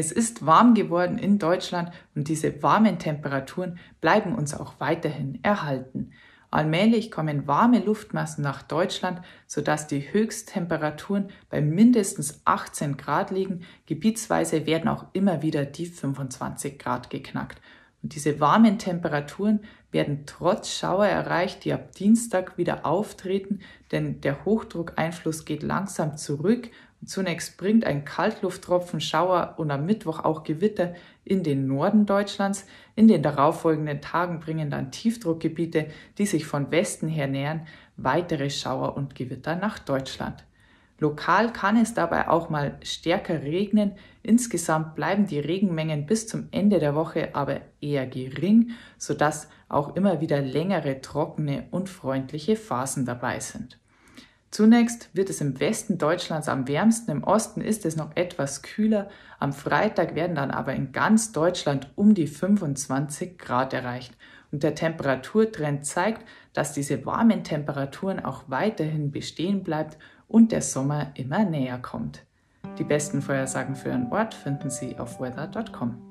Es ist warm geworden in Deutschland und diese warmen Temperaturen bleiben uns auch weiterhin erhalten. Allmählich kommen warme Luftmassen nach Deutschland, sodass die Höchsttemperaturen bei mindestens 18 Grad liegen. Gebietsweise werden auch immer wieder die 25 Grad geknackt. Und diese warmen Temperaturen werden trotz Schauer erreicht, die ab Dienstag wieder auftreten, denn der Hochdruckeinfluss geht langsam zurück Zunächst bringt ein Kaltlufttropfen Schauer und am Mittwoch auch Gewitter in den Norden Deutschlands. In den darauffolgenden Tagen bringen dann Tiefdruckgebiete, die sich von Westen her nähern, weitere Schauer und Gewitter nach Deutschland. Lokal kann es dabei auch mal stärker regnen. Insgesamt bleiben die Regenmengen bis zum Ende der Woche aber eher gering, sodass auch immer wieder längere trockene und freundliche Phasen dabei sind. Zunächst wird es im Westen Deutschlands am wärmsten, im Osten ist es noch etwas kühler. Am Freitag werden dann aber in ganz Deutschland um die 25 Grad erreicht. Und der Temperaturtrend zeigt, dass diese warmen Temperaturen auch weiterhin bestehen bleibt und der Sommer immer näher kommt. Die besten Feuersagen für Ihren Ort finden Sie auf weather.com.